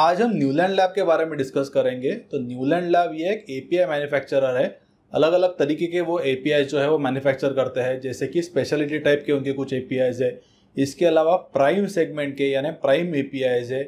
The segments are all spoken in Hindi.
आज हम न्यूलैंड लैब के बारे में डिस्कस करेंगे तो न्यूलैंड लैब ये एक एपीआई मैन्युफैक्चरर है अलग अलग तरीके के वो एपीआई जो है वो मैन्युफैक्चर करते हैं जैसे कि स्पेशलिटी टाइप के उनके कुछ एपीआईज है इसके अलावा प्राइम सेगमेंट के यानी प्राइम एपीआईज है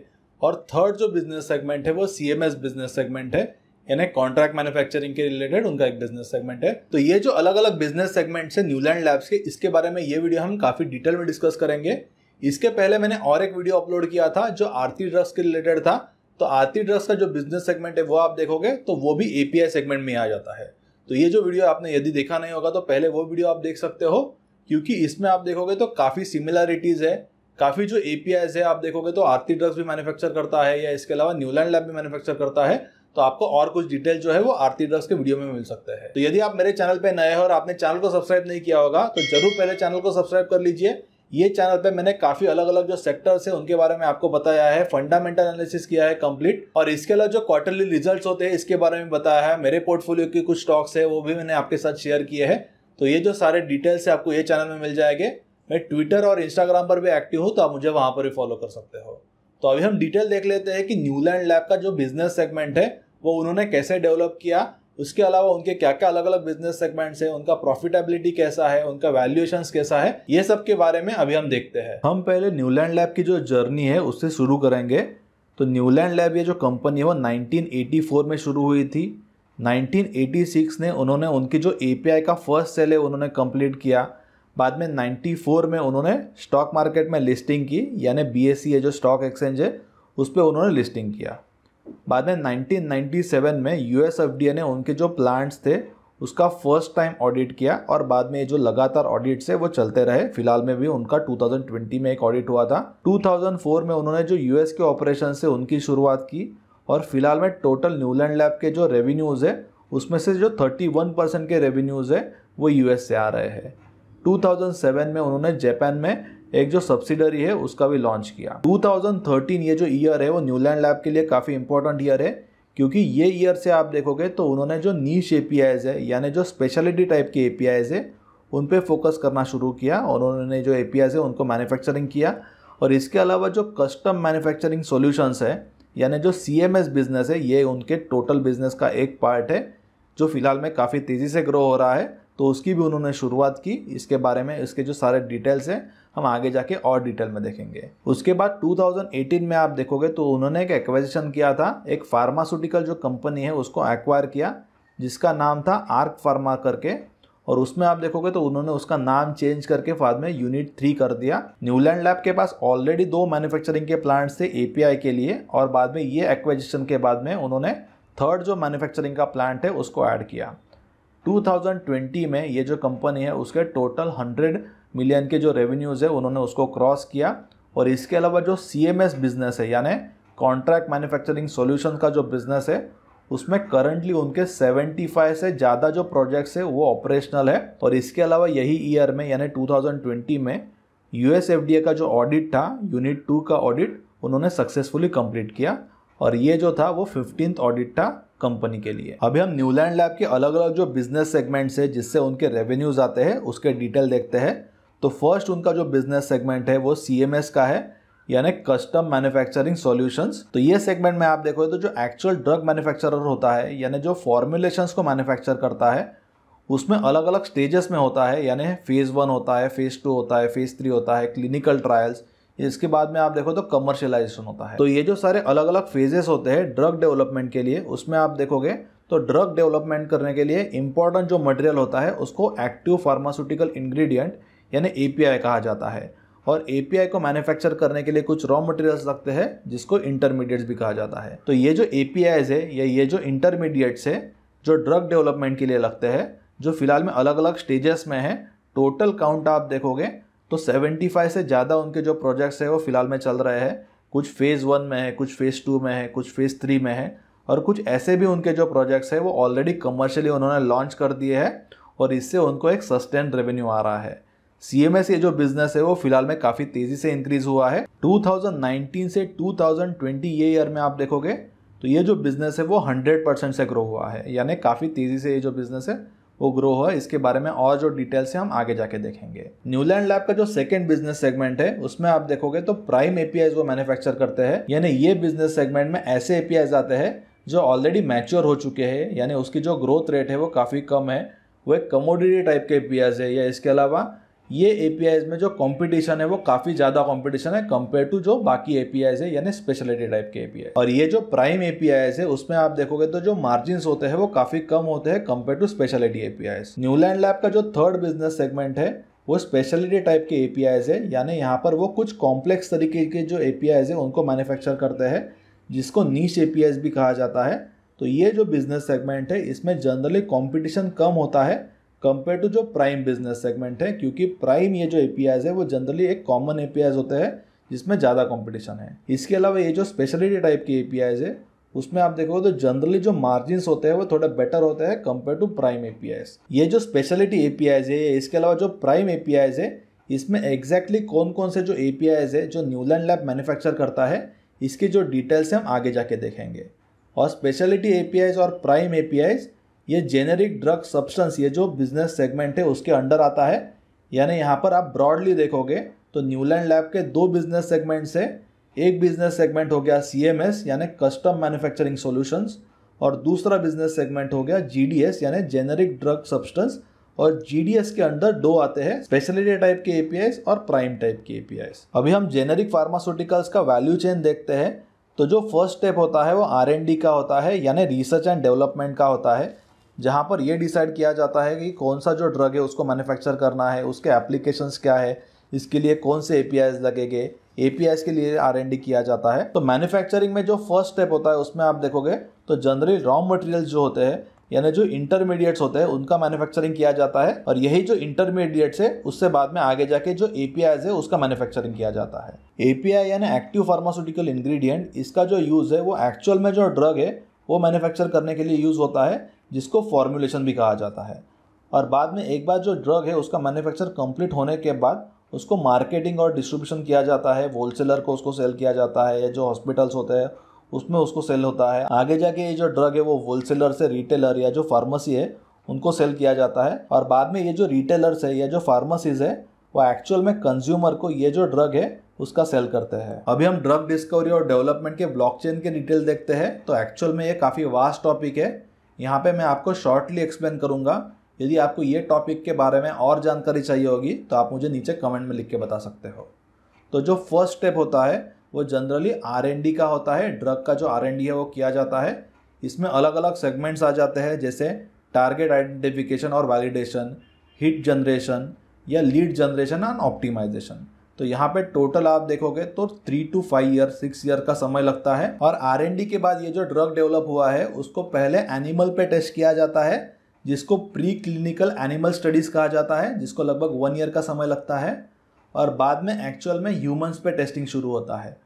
और थर्ड जो बिजनेस सेगमेंट है वो सी बिजनेस सेगमेंट है यानी कॉन्ट्रैक्ट मैन्युफैक्चरिंग के रिलेटेड उनका एक बिजनेस सेगमेंट है तो ये जो अलग अलग बिजनेस सेगमेंट्स से है न्यूलैंड लैब्स के इसके बारे में ये वीडियो हम काफ़ी डिटेल में डिस्कस करेंगे इसके पहले मैंने और एक वीडियो अपलोड किया था जो आरती ड्रग्स के रिलेटेड था तो आरती ड्रग्स का जो बिजनेस सेगमेंट है वो आप देखोगे तो वो भी एपीआई सेगमेंट में आ जाता है तो ये जो वीडियो आपने यदि देखा नहीं होगा तो पहले वो वीडियो आप देख सकते हो क्योंकि इसमें आप देखोगे तो काफ़ी सिमिलरिटीज़ है काफ़ी जो एपीआई है आप देखोगे तो आरती ड्रग्स भी मैन्युफैक्चर करता है या इसके अलावा न्यूलैंड लैब भी मैन्युफैक्चर करता है तो आपको और कुछ डिटेल जो है वो आरती ड्रग्स के वीडियो में मिल सकते हैं तो यदि आप मेरे चैनल पर नए हो और आपने चैनल को सब्सक्राइब नहीं किया होगा तो जरूर पहले चैनल को सब्सक्राइब कर लीजिए ये चैनल पे मैंने काफी अलग अलग जो सेक्टर्स से है उनके बारे में आपको बताया है फंडामेंटल एनालिसिस किया है कंप्लीट और इसके अलावा जो क्वार्टरली रिजल्ट्स होते हैं इसके बारे में बताया है मेरे पोर्टफोलियो के कुछ स्टॉक्स है वो भी मैंने आपके साथ शेयर किए हैं तो ये जो सारे डिटेल्स है आपको ये चैनल में मिल जाएंगे मैं ट्विटर और इंस्टाग्राम पर भी एक्टिव हूँ तो आप मुझे वहाँ पर भी फॉलो कर सकते हो तो अभी हम डिटेल देख लेते हैं कि न्यूलैंड लैब का जो बिजनेस सेगमेंट है वो उन्होंने कैसे डेवलप किया उसके अलावा उनके क्या क्या अलग अलग बिजनेस सेगमेंट्स है उनका प्रॉफिटेबिलिटी कैसा है उनका वैल्यूएशन कैसा है ये सब के बारे में अभी हम देखते हैं हम पहले न्यूलैंड लैब की जो जर्नी है उससे शुरू करेंगे तो न्यूलैंड लैब ये जो कंपनी है वो 1984 में शुरू हुई थी 1986 ने उन्होंने उनकी जो ए का फर्स्ट सेल है उन्होंने कंप्लीट किया बाद में 94 में उन्होंने स्टॉक मार्केट में लिस्टिंग की यानी बी है जो स्टॉक एक्सचेंज है उस पर उन्होंने लिस्टिंग किया बाद में 1997 में यूएस एफडीए ने उनके जो प्लांट्स थे उसका फर्स्ट टाइम ऑडिट किया और बाद में ये जो लगातार ऑडिट्स है वो चलते रहे फिलहाल में भी उनका 2020 में एक ऑडिट हुआ था 2004 में उन्होंने जो यूएस के ऑपरेशन से उनकी शुरुआत की और फिलहाल में टोटल न्यूलैंड लैब के जो रेवेन्यूज़ है उसमें से जो 31 परसेंट के रेवेन्यूज़ है वो यूएस से आ रहे हैं 2007 में उन्होंने जापान में एक जो सब्सिडरी है उसका भी लॉन्च किया 2013 ये जो ईयर है वो न्यूलैंड लैब के लिए काफ़ी इंपॉर्टेंट ईयर है क्योंकि ये ईयर से आप देखोगे तो उन्होंने जो नीच ए है यानी जो स्पेशलिटी टाइप के ए है उन पर फोकस करना शुरू किया और उन्होंने जो ए है उनको मैन्युफैक्चरिंग किया और इसके अलावा जो कस्टम मैन्युफैक्चरिंग सोल्यूशंस है यानी जो सी बिजनेस है ये उनके टोटल बिजनेस का एक पार्ट है जो फिलहाल में काफ़ी तेज़ी से ग्रो हो रहा है तो उसकी भी उन्होंने शुरुआत की इसके बारे में इसके जो सारे डिटेल्स हैं हम आगे जाके और डिटेल में देखेंगे उसके बाद 2018 में आप देखोगे तो उन्होंने एक एक्वेजिशन किया था एक फार्मास्यूटिकल जो कंपनी है उसको एक्वायर किया जिसका नाम था आर्क फार्मा करके और उसमें आप देखोगे तो उन्होंने उसका नाम चेंज करके बाद में यूनिट थ्री कर दिया न्यूलैंड लैब के पास ऑलरेडी दो मैन्युफैक्चरिंग के प्लांट्स थे ए के लिए और बाद में ये एक्वेजिशन के बाद में उन्होंने थर्ड जो मैन्युफैक्चरिंग का प्लांट है उसको ऐड किया 2020 में ये जो कंपनी है उसके टोटल 100 मिलियन के जो रेवेन्यूज़ है उन्होंने उसको क्रॉस किया और इसके अलावा जो सी बिजनेस है यानी कॉन्ट्रैक्ट मैन्युफैक्चरिंग सोल्यूशन का जो बिजनेस है उसमें करंटली उनके 75 से ज़्यादा जो प्रोजेक्ट्स है वो ऑपरेशनल है और इसके अलावा यही ईयर में यानी 2020 में यू एफ का जो ऑडिट था यूनिट टू का ऑडिट उन्होंने सक्सेसफुली कंप्लीट किया और ये जो था वो फिफ्टींथ ऑडिट था कंपनी के लिए अभी हम न्यूलैंड लैब के अलग अलग जो बिजनेस सेगमेंट्स है जिससे उनके रेवेन्यूज आते हैं उसके डिटेल देखते हैं तो फर्स्ट उनका जो बिजनेस सेगमेंट है वो सी का है यानी कस्टम मैन्युफैक्चरिंग सॉल्यूशंस तो ये सेगमेंट में आप देखो तो जो एक्चुअल ड्रग मैन्युफैक्चरर होता है यानी जो फॉर्मुलेशंस को मैन्युफैक्चर करता है उसमें अलग अलग स्टेजेस में होता है यानी फेज़ वन होता है फेज़ टू होता है फेज़ थ्री होता है क्लिनिकल ट्रायल्स इसके बाद में आप देखो तो कमर्शियलाइजेशन होता है तो ये जो सारे अलग अलग फेजेस होते हैं ड्रग डेवलपमेंट के लिए उसमें आप देखोगे तो ड्रग डेवलपमेंट करने के लिए इंपॉर्टेंट जो मटेरियल होता है उसको एक्टिव फार्मास्यूटिकल इंग्रेडिएंट यानी एपीआई कहा जाता है और एपीआई को मैन्युफैक्चर करने के लिए कुछ रॉ मटेरियल्स लगते हैं जिसको इंटरमीडिएट्स भी कहा जाता है तो ये जो एपीआईज है या ये जो इंटरमीडिएट्स है जो ड्रग डेवलपमेंट के लिए लगते हैं जो फिलहाल में अलग अलग स्टेजेस में है टोटल काउंट आप देखोगे तो 75 से ज़्यादा उनके जो प्रोजेक्ट्स है वो फ़िलहाल में चल रहे हैं कुछ फ़ेज़ वन में है कुछ फ़ेज़ टू में है कुछ फ़ेज़ थ्री में है और कुछ ऐसे भी उनके जो प्रोजेक्ट्स है वो ऑलरेडी कमर्शियली उन्होंने लॉन्च कर दिए हैं और इससे उनको एक सस्टेन रेवेन्यू आ रहा है सी एम एस ये जो बिजनेस है वो फिलहाल में काफ़ी तेज़ी से इंक्रीज हुआ है 2019 से 2020 ये ईयर में आप देखोगे तो ये जो बिज़नेस है वो 100 परसेंट से ग्रो हुआ है यानी काफ़ी तेज़ी से ये जो बिज़नेस है वो ग्रो हो इसके बारे में और जो डिटेल्स है हम आगे जाके देखेंगे न्यूलैंड लैब का जो सेकेंड बिजनेस सेगमेंट है उसमें आप देखोगे तो प्राइम एपीआई वो मैन्युफैक्चर करते हैं यानी ये बिजनेस सेगमेंट में ऐसे एपीआई आते हैं जो ऑलरेडी मैच्योर हो चुके हैं यानी उसकी जो ग्रोथ रेट है वो काफ़ी कम है वो एक कमोडिटी टाइप के एपीआई है या इसके अलावा ये ए में जो कंपटीशन है वो काफ़ी ज़्यादा कंपटीशन है कंपेयर टू जो बाकी ए है यानी स्पेशलिटी टाइप के ए और ये जो प्राइम ए है उसमें आप देखोगे तो जो मार्जिन होते हैं वो काफ़ी कम होते हैं कंपेयर टू स्पेशलिटी ए न्यूलैंड लैब का जो थर्ड बिजनेस सेगमेंट है वो स्पेशलिटी टाइप के ए है यानी यहाँ पर वो कुछ कॉम्प्लेक्स तरीके के जो ए है उनको मैन्युफैक्चर करते हैं जिसको नीच ए भी कहा जाता है तो ये जो बिजनेस सेगमेंट है इसमें जनरली कंपटीशन कम होता है कंपेयर टू जो प्राइम बिजनेस सेगमेंट है क्योंकि प्राइम ये जो एपीआईज है वो जनरली एक कॉमन एपीआईज होते हैं जिसमें ज़्यादा कॉम्पिटिशन है इसके अलावा ये जो स्पेशलिटी टाइप की एपीआईज है उसमें आप देखोगे तो जनरली जो मार्जिन होते हैं वो थोड़े बेटर होते हैं कंपेयर टू प्राइम एपीआईज ये जो स्पेशलिटी एपीआईज है इसके अलावा जो प्राइम एपीआईज है इसमें एग्जैक्टली exactly कौन कौन से जो एपीआईज है जो न्यूलैंड लैब मैन्युफैक्चर करता है इसकी जो डिटेल्स हम आगे जाके देखेंगे और स्पेशलिटी एपीआईज और प्राइम एपीआईज़ ये जेनेरिक ड्रग सब्सटेंस ये जो बिजनेस सेगमेंट है उसके अंडर आता है यानी यहाँ पर आप ब्रॉडली देखोगे तो न्यूलैंड लैब के दो बिजनेस सेगमेंट्स है एक बिजनेस सेगमेंट हो गया सी यानी कस्टम मैन्युफैक्चरिंग सॉल्यूशंस और दूसरा बिजनेस सेगमेंट हो गया जी यानी जेनेरिक ड्रग सब्सटेंस और जी के अंडर दो आते हैं स्पेशलिटी टाइप के ए और प्राइम टाइप के ए अभी हम जेनेरिक फार्मास्यूटिकल्स का वैल्यू चेन देखते हैं तो जो फर्स्ट स्टेप होता है वो आर का होता है यानी रिसर्च एंड डेवलपमेंट का होता है जहाँ पर यह डिसाइड किया जाता है कि कौन सा जो ड्रग है उसको मैन्युफैक्चर करना है उसके एप्लीकेशंस क्या है इसके लिए कौन से ए लगेंगे ए के लिए आर किया जाता है तो मैन्युफैक्चरिंग में जो फर्स्ट स्टेप होता है उसमें आप देखोगे तो जनरली रॉ मटेरियल जो होते हैं यानी जो इंटरमीडिएट्स होते हैं उनका मैन्युफैक्चरिंग किया जाता है और यही जो इंटरमीडिएट्स है उससे बाद में आगे जाके जो ए है उसका मैन्युफैक्चरिंग किया जाता है ए यानी एक्टिव फार्मास्यूटिकल इन्ग्रीडियंट इसका जो यूज़ है वो एक्चुअल में जो ड्रग है वो मैन्युफैक्चर करने के लिए यूज़ होता है जिसको फॉर्मुलेशन भी कहा जाता है और बाद में एक बार जो ड्रग है उसका मैन्युफैक्चर कंप्लीट होने के बाद उसको मार्केटिंग और डिस्ट्रीब्यूशन किया जाता है होलसेलर को उसको सेल किया जाता है या जो हॉस्पिटल्स होते हैं उसमें उसको सेल होता है आगे जाके ये जो ड्रग है वो होलसेलर से रिटेलर या जो फार्मेसी है उनको सेल किया जाता है और बाद में ये जो रिटेलर्स है या जो फार्मेसीज है वो एक्चुअल में कंज्यूमर को ये जो ड्रग है उसका सेल करते हैं अभी हम ड्रग डिस्कवरी और डेवलपमेंट के ब्लॉकचेन के डिटेल देखते हैं तो एक्चुअल में ये काफ़ी वास्ट टॉपिक है यहाँ पे मैं आपको शॉर्टली एक्सप्लेन करूँगा यदि आपको ये टॉपिक के बारे में और जानकारी चाहिए होगी तो आप मुझे नीचे कमेंट में लिख के बता सकते हो तो जो फर्स्ट स्टेप होता है वो जनरली आर का होता है ड्रग का जो आर है वो किया जाता है इसमें अलग अलग सेगमेंट्स आ जाते हैं जैसे टारगेट आइडेंटिफिकेशन और वैलिडेशन हिट जनरेशन या लीड जनरेशन एंड ऑप्टिमाइजेशन तो यहाँ पे टोटल आप देखोगे तो three two five year six year का समय लगता है और आर के बाद ये जो ड्रग डेवलप हुआ है उसको पहले एनिमल पे टेस्ट किया जाता है जिसको प्री क्लिनिकल एनिमल स्टडीज कहा जाता है जिसको लगभग वन ईयर का समय लगता है और बाद में एक्चुअल में ह्यूमंस पे टेस्टिंग शुरू होता है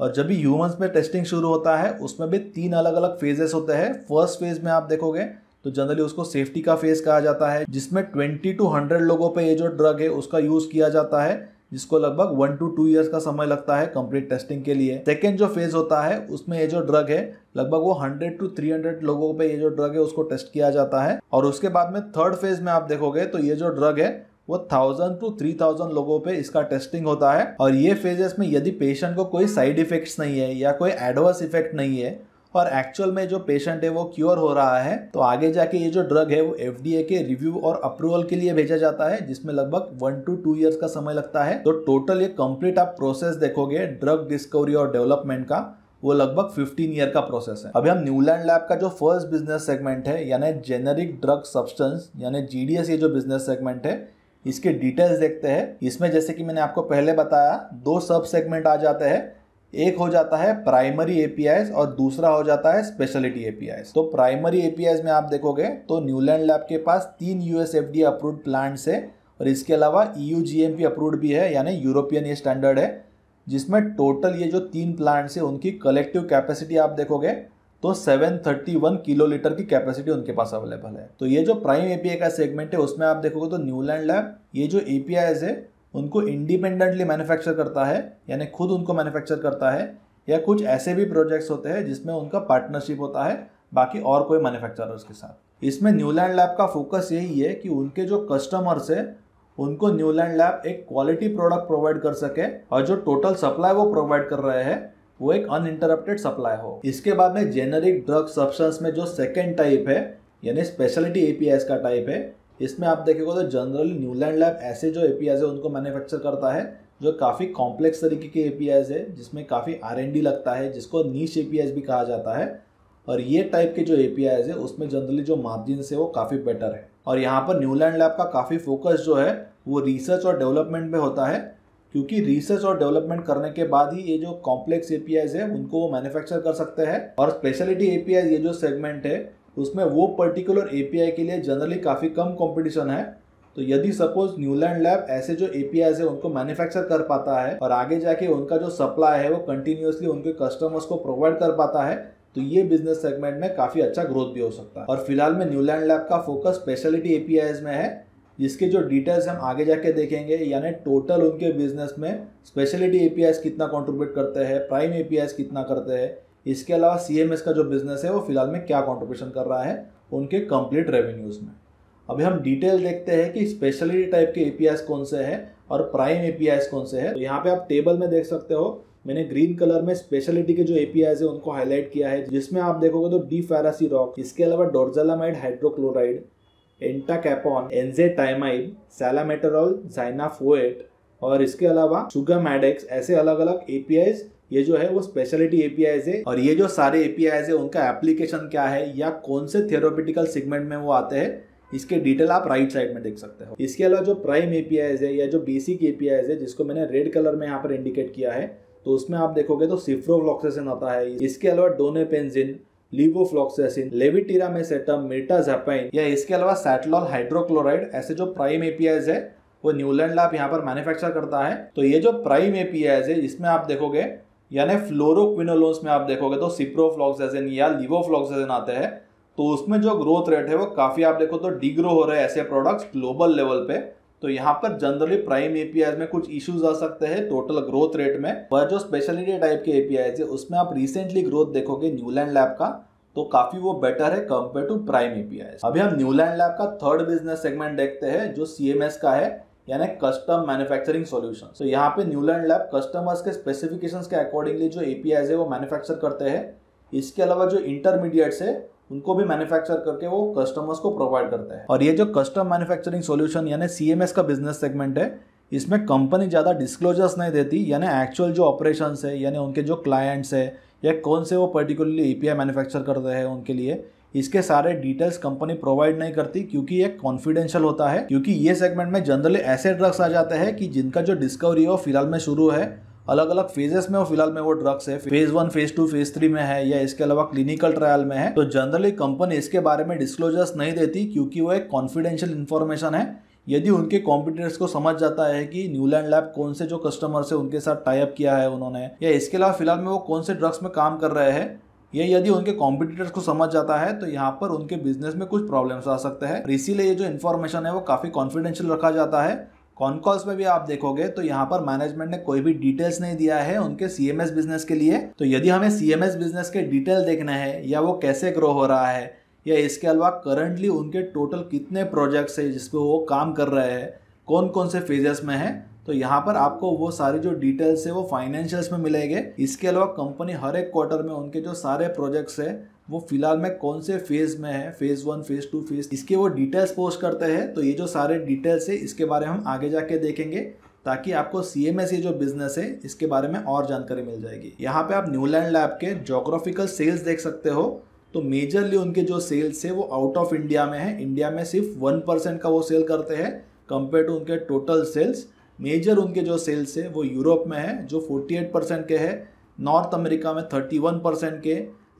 और जब भी ह्यूमंस पे टेस्टिंग शुरू होता है उसमें भी तीन अलग अलग फेजेस होते हैं फर्स्ट फेज में आप देखोगे तो जनरली उसको सेफ्टी का फेज कहा जाता है जिसमें ट्वेंटी टू हंड्रेड लोगों पर ये जो ड्रग है उसका यूज़ किया जाता है जिसको लगभग वन टू टू ईयर्स का समय लगता है कंप्लीट टेस्टिंग के लिए सेकेंड जो फेज होता है उसमें ये जो ड्रग है लगभग वो 100 टू 300 लोगों पे ये जो ड्रग है उसको टेस्ट किया जाता है और उसके बाद में थर्ड फेज में आप देखोगे तो ये जो ड्रग है वो थाउजेंड टू थ्री थाउजेंड लोगों पे इसका टेस्टिंग होता है और ये फेजेस में यदि पेशेंट को कोई साइड इफेक्ट्स नहीं है या कोई एडवर्स इफेक्ट नहीं है और एक्चुअल में जो पेशेंट है वो क्योर हो रहा है तो आगे जाके ये जो ड्रग है वो एफ के रिव्यू और अप्रूवल के लिए भेजा जाता है जिसमें लगभग वन टू टू ईयर्स का समय लगता है तो टोटल ये कंप्लीट आप प्रोसेस देखोगे ड्रग डिस्कवरी और डेवलपमेंट का वो लगभग 15 ईयर का प्रोसेस है अभी हम न्यूलैंड लैब का जो फर्स्ट बिजनेस सेगमेंट है यानी जेनेरिक ड्रग सब्सटेंस यानी जीडीएस ये जो बिजनेस सेगमेंट है इसके डिटेल्स देखते हैं इसमें जैसे कि मैंने आपको पहले बताया दो सब सेगमेंट आ जाते हैं एक हो जाता है प्राइमरी एपीआईस और दूसरा हो जाता है स्पेशलिटी एपीआईस तो प्राइमरी एपीआईस में आप देखोगे तो न्यूलैंड लैब के पास तीन यूएस एफ अप्रूव्ड प्लांट्स है और इसके अलावा E U G M approved भी है यानी यूरोपियन ये स्टैंडर्ड है जिसमें टोटल ये जो तीन प्लांट्स है उनकी कलेक्टिव कैपेसिटी आप देखोगे तो 731 किलो लीटर की कैपेसिटी उनके पास अवेलेबल है तो ये जो प्राइम एपीआई का सेगमेंट है उसमें आप देखोगे तो न्यूलैंड लैब ये जो एपीआई है उनको इंडिपेंडेंटली मैन्युफैक्चर करता है यानी खुद उनको मैन्युफैक्चर करता है या कुछ ऐसे भी प्रोजेक्ट्स होते हैं जिसमें उनका पार्टनरशिप होता है बाकी और कोई मैन्युफैक्चरर्स के साथ इसमें न्यूलैंड लैब का फोकस यही है कि उनके जो कस्टमर्स है उनको न्यूलैंड लैब एक क्वालिटी प्रोडक्ट प्रोवाइड कर सके और जो टोटल सप्लाई वो प्रोवाइड कर रहे हैं वो एक अनइंटरप्टेड सप्लाई हो इसके बाद में जेनरिक ड्रग सब्सटेंस में जो सेकेंड टाइप है यानी स्पेशलिटी एपीएस का टाइप है इसमें आप देखेंगे तो जनरली न्यूलैंड लैब ऐसे जो एपीआईज है उनको मैन्युफैक्चर करता है जो काफ़ी कॉम्प्लेक्स तरीके के आईज है जिसमें काफ़ी आर लगता है जिसको नीच एपीआईज भी कहा जाता है और ये टाइप के जो आईज है उसमें जनरली जो मार्जिन है वो काफ़ी बेटर है और यहाँ पर न्यूलैंड लैब का काफ़ी फोकस जो है वो रिसर्च और डेवलपमेंट में होता है क्योंकि रिसर्च और डेवलपमेंट करने के बाद ही ये जो कॉम्प्लेक्स आईज है उनको वो मैन्युफैक्चर कर सकते हैं और स्पेशलिटी एपीआई ये जो सेगमेंट है उसमें वो पर्टिकुलर ए के लिए जनरली काफ़ी कम कॉम्पिटिशन है तो यदि सपोज न्यूलैंड लैब ऐसे जो ए एपीआई है उनको मैन्युफैक्चर कर पाता है और आगे जाके उनका जो सप्लाई है वो कंटिन्यूसली उनके कस्टमर्स को प्रोवाइड कर पाता है तो ये बिजनेस सेगमेंट में काफ़ी अच्छा ग्रोथ भी हो सकता है और फिलहाल में न्यूलैंड लैब का फोकस स्पेशलिटी ए में है जिसके जो डिटेल्स हम आगे जाके देखेंगे यानी टोटल उनके बिजनेस में स्पेशलिटी ए कितना कॉन्ट्रीब्यूट करते हैं प्राइम ए कितना करते हैं इसके अलावा सी का जो बिजनेस है वो फिलहाल में क्या कॉन्ट्रीब्यूशन कर रहा है उनके कंप्लीट रेवेन्यूज़ में अभी हम डिटेल देखते हैं कि स्पेशलिटी टाइप के एपीआईस कौन से हैं और प्राइम एपीआईस कौन से हैं तो यहाँ पे आप टेबल में देख सकते हो मैंने ग्रीन कलर में स्पेशलिटी के जो आईज है उनको हाईलाइट किया है जिसमें आप देखोगे तो डी फैरासी रॉक इसके अलावा डोर्जालामाइड हाइड्रोक्लोराइड एंटाकैपॉन एनजेटाइमाइड सैलामेटरॉल जाइनाफोएट और इसके अलावा सुगामैडेक्स ऐसे अलग अलग एपीआईज ये जो है वो स्पेशलिटी एपीआईज है और ये जो सारे एपीआईज है उनका एप्लीकेशन क्या है या कौन से थेरोपिटिकल सेगमेंट में वो आते हैं इसके डिटेल आप राइट साइड में देख सकते हो इसके अलावा जो प्राइम एपीआईज है या जो बेसिक एपीआईज है जिसको मैंने रेड कलर में यहाँ पर इंडिकेट किया है तो उसमें आप देखोगे तो सिफ्रोफ्लॉक्सेसिन आता है इसके अलावा डोनेपेंजिन लिवोफ्लॉक्सेसिन लेविटीरामेसेटम मिर्टाजापाइन या इसके अलावा सैटलॉल हाइड्रोक्लोराइड ऐसे जो प्राइम एपीआईज है वो न्यूलैंड लैब यहाँ पर मैन्युफैक्चर करता है तो ये जो प्राइम एपीआईज है इसमें आप देखोगे यानी फ्लोरोक्विनोलोन्स में आप देखोगे तो सिप्रोफ्लॉक्सेजिन या लिवोफ्लॉक्सेजिन आते हैं तो उसमें जो ग्रोथ रेट है वो काफ़ी आप देखो तो डिग्रो हो रहे हैं ऐसे प्रोडक्ट्स ग्लोबल लेवल पे तो यहाँ पर जनरली प्राइम एपीआई में कुछ इश्यूज आ सकते हैं टोटल ग्रोथ रेट में पर जो स्पेशलिटी टाइप के एपीआई है उसमें आप रिसेंटली ग्रोथ देखोगे न्यूलैंड लैब का तो काफ़ी वो बेटर है कंपेयर टू प्राइम एपीआई अभी हम न्यूलैंड लैब का थर्ड बिजनेस सेगमेंट देखते हैं जो सी का है यानी कस्टम मैन्युफैक्चरिंग सॉल्यूशन तो यहाँ पे न्यूलैंड लैब कस्टमर्स के स्पेसिफिकेशंस के अकॉर्डिंगली जो एपीआईज है वो मैन्युफैक्चर करते हैं इसके अलावा जो इंटरमीडिएट्स है उनको भी मैन्युफैक्चर करके वो कस्टमर्स को प्रोवाइड करते हैं और ये जो कस्टम मैन्युफैक्चरिंग सॉल्यूशन यानी सीएमएस का बिजनेस सेगमेंट है इसमें कंपनी ज़्यादा डिस्क्लोजर्स नहीं देती यानी एक्चुअल जो ऑपरेशंस है यानी उनके जो क्लाइंट्स है या कौन से वो पर्टिकुलरली ए पी मैन्युफैक्चर करते हैं उनके लिए इसके सारे डिटेल्स कंपनी प्रोवाइड नहीं करती क्योंकि ये कॉन्फिडेंशियल होता है क्योंकि ये सेगमेंट में जनरली ऐसे ड्रग्स आ जाते हैं कि जिनका जो डिस्कवरी है वो फिलहाल में शुरू है अलग अलग फेजेस में वो फिलहाल में वो ड्रग्स है phase one phase two phase three में है या इसके अलावा क्लिनिकल ट्रायल में है तो जनरली कंपनी इसके बारे में डिस्क्लोजर्स नहीं देती क्योंकि वो एक कॉन्फिडेंशियल इन्फॉर्मेशन है यदि उनके कॉम्पिटिटर्स को समझ जाता है कि न्यूलैंड लैब कौन से जो कस्टमर्स है उनके साथ टाइप किया है उन्होंने या इसके अलावा फिलहाल में वो कौन से ड्रग्स में काम कर रहे हैं ये यदि उनके कॉम्पिटिटर्स को समझ जाता है तो यहाँ पर उनके बिजनेस में कुछ प्रॉब्लम्स आ सकते हैं इसीलिए ये जो इन्फॉर्मेशन है वो काफ़ी कॉन्फिडेंशियल रखा जाता है कॉन कॉल्स में भी आप देखोगे तो यहाँ पर मैनेजमेंट ने कोई भी डिटेल्स नहीं दिया है उनके सी बिजनेस के लिए तो यदि हमें सी बिजनेस के डिटेल देखना है या वो कैसे ग्रो हो रहा है या इसके अलावा करंटली उनके टोटल कितने प्रोजेक्ट्स है जिसपे वो काम कर रहे हैं कौन कौन से फेजेस में है तो यहाँ पर आपको वो सारे जो डिटेल्स है वो फाइनेंशियल्स में मिलेंगे इसके अलावा कंपनी हर एक क्वार्टर में उनके जो सारे प्रोजेक्ट्स है वो फिलहाल में कौन से फेज में है phase one phase two phase इसके वो डिटेल्स पोस्ट करते हैं तो ये जो सारे डिटेल्स है इसके बारे में हम आगे जाके देखेंगे ताकि आपको सी एम एस ये जो बिजनेस है इसके बारे में और जानकारी मिल जाएगी यहाँ पे आप न्यूलैंड लैब के जोग्राफिकल सेल्स देख सकते हो तो मेजरली उनके जो सेल्स है वो आउट ऑफ इंडिया में है इंडिया में सिर्फ वन परसेंट का वो सेल करते हैं कंपेयर टू उनके टोटल सेल्स मेजर उनके जो सेल्स है वो यूरोप में है जो 48 परसेंट के है नॉर्थ अमेरिका में 31 परसेंट के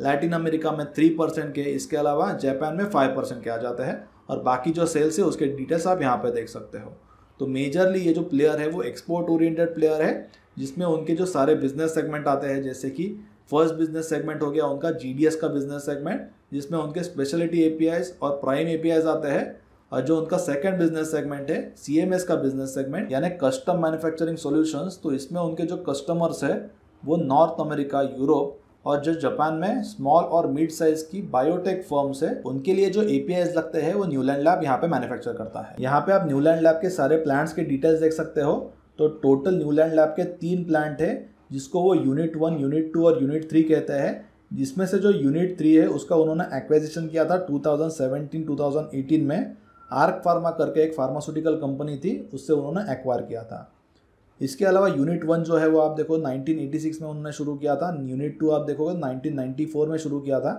लैटिन अमेरिका में 3 परसेंट के इसके अलावा जापान में 5 परसेंट के आ जाते हैं और बाकी जो सेल्स है उसके डिटेल्स आप यहाँ पर देख सकते हो तो मेजरली ये जो प्लेयर है वो एक्सपोर्ट ओरिएंटेड प्लेयर है जिसमें उनके जो सारे बिजनेस सेगमेंट आते हैं जैसे कि फर्स्ट बिजनेस सेगमेंट हो गया उनका जी का बिजनेस सेगमेंट जिसमें उनके स्पेशलिटी ए और प्राइम ए आते हैं और जो उनका सेकंड बिजनेस सेगमेंट है सीएमएस का बिजनेस सेगमेंट यानी कस्टम मैन्युफैक्चरिंग सॉल्यूशंस तो इसमें उनके जो कस्टमर्स है वो नॉर्थ अमेरिका यूरोप और जो जापान में स्मॉल और मिड साइज की बायोटेक फर्म्स है उनके लिए जो एपीआई लगते हैं वो न्यूलैंड लैब यहाँ पे मैन्युफैक्चर करता है यहाँ पे आप न्यूलैंड लैब के सारे प्लांट्स के डिटेल्स देख सकते हो तो टोटल न्यूलैंड लैब के तीन प्लांट है जिसको वो यूनिट वन यूनिट टू और यूनिट थ्री कहते हैं जिसमें से जो यूनिट थ्री है उसका उन्होंने एक्वेजिशन किया था 2017-2018 में आर्क फार्मा करके एक फार्मास्यूटिकल कंपनी थी उससे उन्होंने एक्वायर किया था इसके अलावा यूनिट वन जो है वो आप देखो 1986 में उन्होंने शुरू किया था यूनिट टू आप देखोगे 1994 में शुरू किया था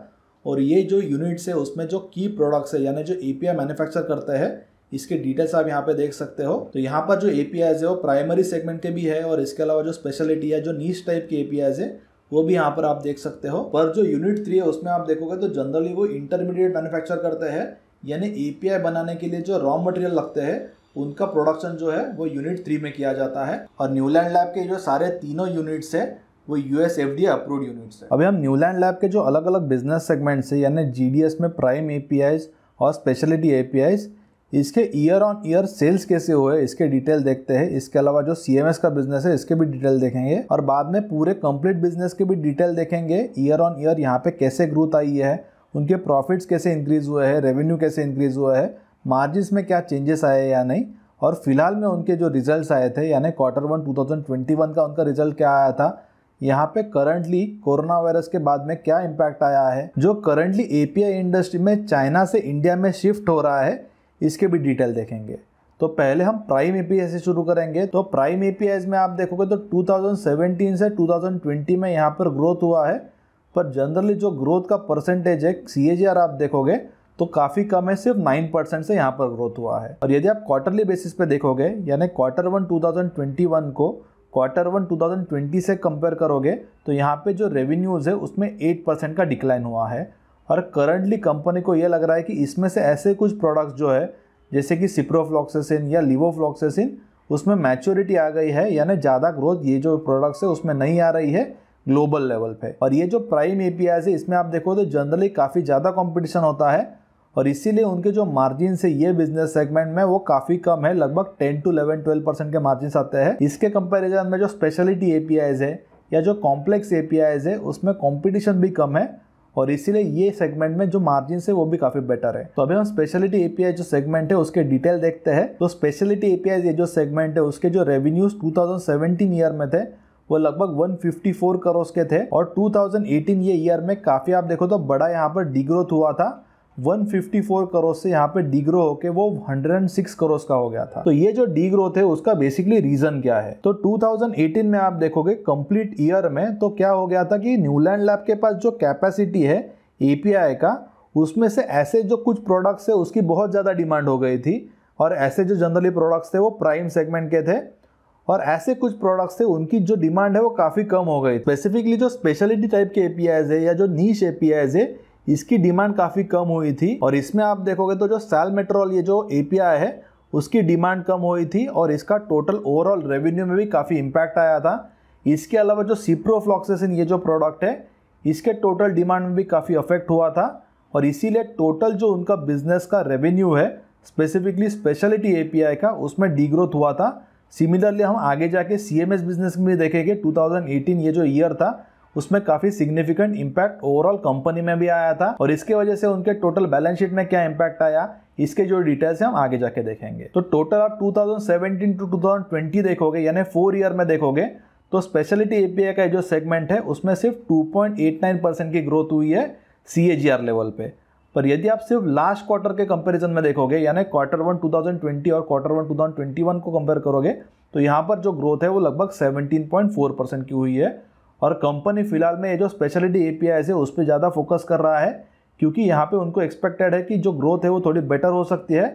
और ये जो यूनिट्स है उसमें जो की प्रोडक्ट्स है यानी जो ए मैन्युफैक्चर करते हैं इसके डिटेल्स आप यहाँ पे देख सकते हो तो यहाँ पर जो ए है वो प्राइमरी सेगमेंट के भी है और इसके अलावा जो स्पेशलिटी है जो नीच टाइप के ए है वो भी यहाँ पर आप देख सकते हो पर जो यूनिट थ्री है उसमें आप देखोगे तो जनरली वो इंटरमीडिएट मैन्युफैक्चर करते हैं यानी ए बनाने के लिए जो रॉ मटेरियल लगते हैं उनका प्रोडक्शन जो है वो यूनिट थ्री में किया जाता है और न्यूलैंड लैब के जो सारे तीनों यूनिट्स है वो US F D approve units है अभी हम न्यूलैंड लैब के जो अलग अलग बिजनेस सेगमेंट्स है यानी जी में प्राइम ए और स्पेशलिटी ए इसके ईयर ऑन ईयर सेल्स कैसे हुए इसके डिटेल देखते हैं इसके अलावा जो सी का बिजनेस है इसके भी डिटेल देखेंगे और बाद में पूरे कंप्लीट बिजनेस के भी डिटेल देखेंगे ईयर ऑन ईयर यहाँ पे कैसे ग्रोथ आई है उनके प्रॉफिट्स कैसे इंक्रीज़ हुए हैं रेवेन्यू कैसे इंक्रीज़ हुआ है मार्जिस में क्या चेंजेस आए या नहीं और फिलहाल में उनके जो रिजल्ट्स आए थे यानी क्वार्टर वन 2021 का उनका रिजल्ट क्या आया था यहाँ पे करंटली कोरोना वायरस के बाद में क्या इम्पैक्ट आया है जो करंटली एपीआई इंडस्ट्री में चाइना से इंडिया में शिफ्ट हो रहा है इसके भी डिटेल देखेंगे तो पहले हम प्राइम ए से शुरू करेंगे तो प्राइम ए में आप देखोगे तो 2017 से 2020 में यहाँ पर ग्रोथ हुआ है पर जनरली जो ग्रोथ का परसेंटेज है सी आप देखोगे तो काफ़ी कम है सिर्फ नाइन परसेंट से यहाँ पर ग्रोथ हुआ है और यदि आप क्वार्टरली बेसिस पे देखोगे यानी क्वार्टर वन 2021 को क्वार्टर वन 2020 से कंपेयर करोगे तो यहाँ पे जो रेवेन्यूज़ है उसमें एट परसेंट का डिक्लाइन हुआ है और करंटली कंपनी को यह लग रहा है कि इसमें से ऐसे कुछ प्रोडक्ट्स जो है जैसे कि सिप्रोफ्लॉक्सेसिन या लिवोफ्लॉक्सेसिन उसमें मैच्योरिटी आ गई है यानी ज़्यादा ग्रोथ ये जो प्रोडक्ट्स है उसमें नहीं आ रही है ग्लोबल लेवल पे और ये जो प्राइम ए है इसमें आप देखो तो जनरली काफ़ी ज़्यादा कॉम्पिटिशन होता है और इसीलिए उनके जो मार्जिन से ये बिजनेस सेगमेंट में वो काफ़ी कम है लगभग 10 टू 11 12 परसेंट के मार्जिन आते हैं इसके कंपैरिजन में जो स्पेशलिटी ए है या जो कॉम्प्लेक्स ए है उसमें कॉम्पिटिशन भी कम है और इसीलिए ये सेगमेंट में जो मार्जिन है वो भी काफी बेटर है तो अभी हम स्पेशलिटी ए जो सेगमेंट है उसके डिटेल देखते हैं तो स्पेशलिटी ए ये जो सेगमेंट है उसके जो रेवेन्यूज 2017 ईयर में थे वो लगभग 154 करोड़ के थे और 2018 ये ईयर में काफ़ी आप देखो तो बड़ा यहाँ पर डिग्रोथ हुआ था 154 करोड़ से यहाँ पे डिग्रो होके वो 106 करोड़ का हो गया था तो ये जो डिग्रोथ है उसका बेसिकली रीजन क्या है तो 2018 में आप देखोगे कंप्लीट ईयर में तो क्या हो गया था कि न्यूलैंड लैब के पास जो कैपेसिटी है एपीआई का उसमें से ऐसे जो कुछ प्रोडक्ट्स है उसकी बहुत ज़्यादा डिमांड हो गई थी और ऐसे जो जनरली प्रोडक्ट्स थे वो प्राइम सेगमेंट के थे और ऐसे कुछ प्रोडक्ट्स थे उनकी जो डिमांड है वो काफ़ी कम हो गई स्पेसिफिकली जो स्पेशलिटी टाइप के एपीआईज है या जो नीच एपीआईज है इसकी डिमांड काफ़ी कम हुई थी और इसमें आप देखोगे तो जो सैल मेट्रोल ये जो ए है उसकी डिमांड कम हुई थी और इसका टोटल ओवरऑल रेवेन्यू में भी काफ़ी इम्पैक्ट आया था इसके अलावा जो सिप्रोफ्लॉक्सेसिन ये जो प्रोडक्ट है इसके टोटल डिमांड में भी काफ़ी अफेक्ट हुआ था और इसीलिए टोटल जो उनका बिजनेस का रेवेन्यू है स्पेसिफिकली स्पेशलिटी एपीआई का उसमें डीग्रोथ हुआ था सिमिलरली हम आगे जाके सी एम एस बिजनेस में देखेंगे 2018 ये जो ईयर था उसमें काफ़ी सिग्निफिकेंट इम्पैक्ट ओवरऑल कंपनी में भी आया था और इसके वजह से उनके टोटल बैलेंस शीट में क्या इम्पैक्ट आया इसके जो डिटेल्स हैं हम आगे जाके देखेंगे तो टोटल आप 2017 टू 2020 देखोगे यानी फोर ईयर में देखोगे तो स्पेशलिटी आई का जो सेगमेंट है उसमें सिर्फ 2.89 परसेंट की ग्रोथ हुई है सी लेवल पर पर यदि आप सिर्फ लास्ट क्वार्टर के कंपैरिजन में देखोगे यानी क्वार्टर वन 2020 और क्वार्टर वन 2021 को कंपेयर करोगे तो यहाँ पर जो ग्रोथ है वो लगभग 17.4 परसेंट की हुई है और कंपनी फिलहाल में ये जो स्पेशलिटी ए है उस पर ज़्यादा फोकस कर रहा है क्योंकि यहाँ पे उनको एक्सपेक्टेड है कि जो ग्रोथ है वो थोड़ी बेटर हो सकती है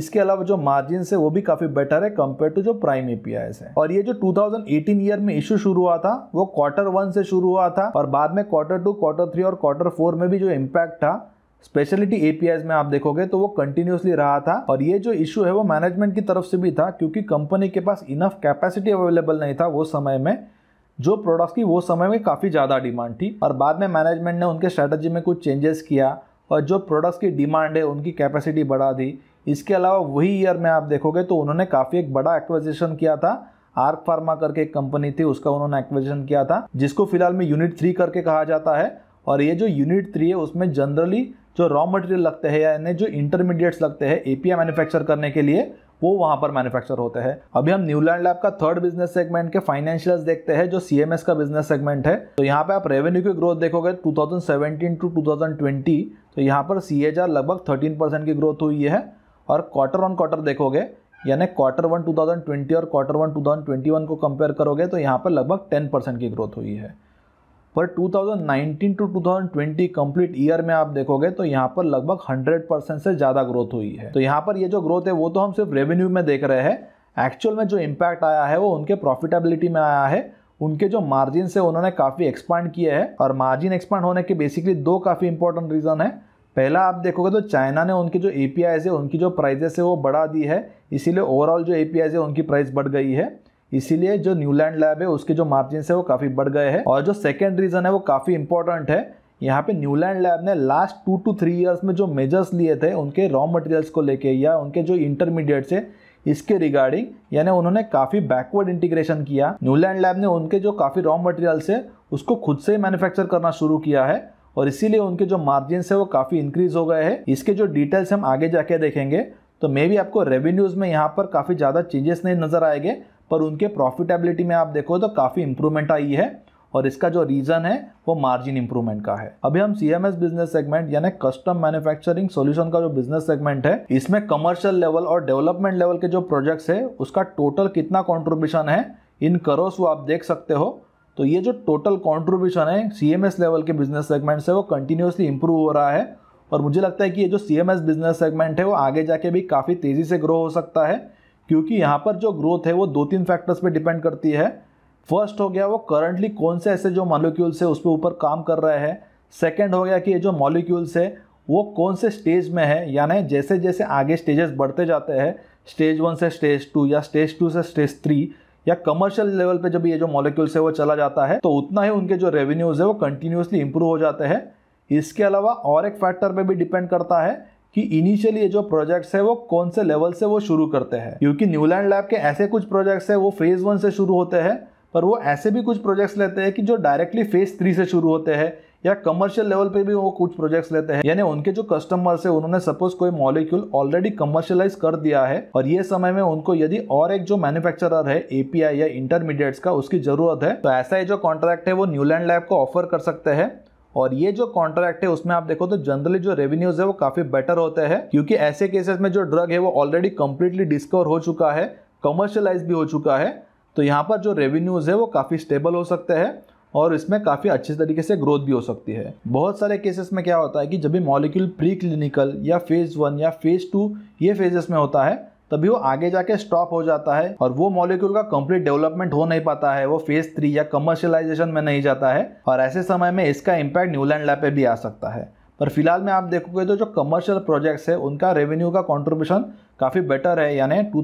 इसके अलावा जो मार्जिन है वो भी काफ़ी बेटर है कम्पेयर टू जो प्राइम ए पी है और ये जो 2018 ईयर में इशू शुरू हुआ था वो क्वार्टर वन से शुरू हुआ था और बाद में क्वार्टर टू क्वार्टर थ्री और क्वार्टर फोर में भी जो इम्पैक्ट था स्पेशलिटी एपीआईज में आप देखोगे तो वो कंटिन्यूसली रहा था और ये जो इशू है वो मैनेजमेंट की तरफ से भी था क्योंकि कंपनी के पास इनफ कैपेसिटी अवेलेबल नहीं था वो समय में जो प्रोडक्ट्स की वो समय में काफ़ी ज़्यादा डिमांड थी और बाद में मैनेजमेंट ने उनके स्ट्रैटेजी में कुछ चेंजेस किया और जो प्रोडक्ट्स की डिमांड है उनकी कैपेसिटी बढ़ा दी इसके अलावा वही ईयर में आप देखोगे तो उन्होंने काफ़ी एक बड़ा एक्विजिशन किया था आर्क फार्मा करके एक कंपनी थी उसका उन्होंने एक्विजिशन किया था जिसको फिलहाल में यूनिट थ्री करके कहा जाता है और ये जो यूनिट थ्री है उसमें जनरली जो रॉ मटेरियल लगते हैं यानी जो इंटरमीडिएट्स लगते हैं एपीआई मैन्युफैक्चर करने के लिए वो वहाँ पर मैन्युफैक्चर होते हैं अभी हम न्यूलैंड लैब का थर्ड बिजनेस सेगमेंट के फाइनेंशियल्स देखते हैं जो सीएमएस का बिजनेस सेगमेंट है तो यहाँ पे आप रेवेन्यू की ग्रोथ देखोगे 2017 टू 2020 तो यहाँ पर सी लगभग 13 परसेंट की ग्रोथ हुई है और क्वार्टर ऑन क्वार्टर देखोगे यानी क्वार्टर वन टू और क्वार्टर वन टू को कंपेयर करोगे तो यहाँ पर लगभग टेन परसेंट की ग्रोथ हुई है पर 2019 टू 2020 कंप्लीट ईयर में आप देखोगे तो यहाँ पर लगभग 100 परसेंट से ज़्यादा ग्रोथ हुई है तो यहाँ पर ये जो ग्रोथ है वो तो हम सिर्फ रेवेन्यू में देख रहे हैं एक्चुअल में जो इम्पैक्ट आया है वो उनके प्रॉफिटेबिलिटी में आया है उनके जो मार्जिन से उन्होंने काफ़ी एक्सपांड किए हैं और मार्जिन एक्सपांड होने के बेसिकली दो काफ़ी इंपॉर्टेंट रीज़न है पहला आप देखोगे तो चाइना ने उनके जो ए है उनकी जो प्राइजेस है वो बढ़ा दी है इसीलिए ओवरऑल जो ए है उनकी प्राइस बढ़ गई है इसीलिए जो न्यूलैंड लैब है उसके जो मार्जिन है वो काफ़ी बढ़ गए हैं और जो सेकेंड रीज़न है वो काफ़ी इंपॉर्टेंट है यहाँ पे न्यूलैंड लैब ने last two two three years में जो मेजर्स लिए थे उनके रॉ मटेरियल्स को लेके या उनके जो इंटरमीडिएट्स है इसके रिगार्डिंग यानी उन्होंने काफ़ी बैकवर्ड इंटीग्रेशन किया न्यूलैंड लैब ने उनके जो काफ़ी रॉ मटेरियल्स है उसको खुद से मैन्युफैक्चर करना शुरू किया है और इसीलिए उनके जो मार्जिन है वो काफ़ी इंक्रीज हो गए हैं इसके जो डिटेल्स हम आगे जाके देखेंगे तो मे भी आपको रेवेन्यूज़ में यहाँ पर काफ़ी ज़्यादा चेंजेस नहीं नज़र आएंगे पर उनके प्रॉफिटेबिलिटी में आप देखो तो काफ़ी इंप्रूवमेंट आई है और इसका जो रीज़न है वो मार्जिन इंप्रूवमेंट का है अभी हम सी बिजनेस सेगमेंट यानी कस्टम मैन्युफैक्चरिंग सॉल्यूशन का जो बिजनेस सेगमेंट है इसमें कमर्शियल लेवल और डेवलपमेंट लेवल के जो प्रोजेक्ट्स है उसका टोटल कितना कॉन्ट्रीब्यूशन है इन करोस वो आप देख सकते हो तो ये जो टोटल कॉन्ट्रीब्यूशन है सी लेवल के बिजनेस सेगमेंट से वो कंटिन्यूसली इंप्रूव हो रहा है और मुझे लगता है कि ये जो सी बिजनेस सेगमेंट है वो आगे जाके भी काफ़ी तेज़ी से ग्रो हो सकता है क्योंकि यहाँ पर जो ग्रोथ है वो दो तीन फैक्टर्स पे डिपेंड करती है फर्स्ट हो गया वो करंटली कौन से ऐसे जो मॉलिक्यूल्स है उस पर ऊपर काम कर रहे हैं सेकेंड हो गया कि ये जो मॉलिक्यूल्स है वो कौन से स्टेज में है यानी जैसे जैसे आगे स्टेजेस बढ़ते जाते हैं स्टेज वन से स्टेज टू या स्टेज टू से स्टेज थ्री या कमर्शियल लेवल पे जब ये जो मॉलिक्यूल्स है वो चला जाता है तो उतना ही उनके जो रेवेन्यूज़ है वो कंटिन्यूसली इंप्रूव हो जाते हैं इसके अलावा और एक फैक्टर पे भी डिपेंड करता है कि इनिशियली जो प्रोजेक्ट्स है वो कौन से लेवल से वो शुरू करते हैं क्योंकि न्यूलैंड लैब के ऐसे कुछ प्रोजेक्ट्स है वो फेज़ वन से शुरू होते हैं पर वो ऐसे भी कुछ प्रोजेक्ट्स लेते हैं कि जो डायरेक्टली फेज़ थ्री से शुरू होते हैं या कमर्शियल लेवल पे भी वो कुछ प्रोजेक्ट्स लेते हैं यानी उनके जो कस्टमर्स है उन्होंने सपोज कोई मॉलिक्यूल ऑलरेडी कमर्शियलाइज कर दिया है और ये समय में उनको यदि और एक जो मैन्युफैक्चरर है एपीआई या इंटरमीडिएट्स का उसकी जरूरत है तो ऐसा ही जो कॉन्ट्रैक्ट है वो न्यूलैंड लैब को ऑफर कर सकते हैं और ये जो कॉन्ट्रैक्ट है उसमें आप देखो तो जनरली जो रेवेन्यूज है वो काफी बेटर होते हैं क्योंकि ऐसे केसेस में जो ड्रग है वो ऑलरेडी कंप्लीटली डिस्कवर हो चुका है कमर्शलाइज भी हो चुका है तो यहाँ पर जो रेवेन्यूज है वो काफी स्टेबल हो सकते हैं और इसमें काफ़ी अच्छे तरीके से ग्रोथ भी हो सकती है बहुत सारे केसेस में क्या होता है कि जब भी मॉलिक्यूल प्री क्लिनिकल या फेज़ वन या फेज़ टू ये फेजेस में होता है तभी वो आगे जाके स्टॉप हो जाता है और वो मॉलिक्यूल का कंप्लीट डेवलपमेंट हो नहीं पाता है वो फेज थ्री या कमर्शियलाइजेशन में नहीं जाता है और ऐसे समय में इसका इम्पैक्ट न्यूलैंड लैब पे भी आ सकता है पर फिलहाल में आप देखोगे तो जो कमर्शियल प्रोजेक्ट्स है उनका रेवेन्यू का कॉन्ट्रीब्यूशन काफ़ी बेटर है यानी टू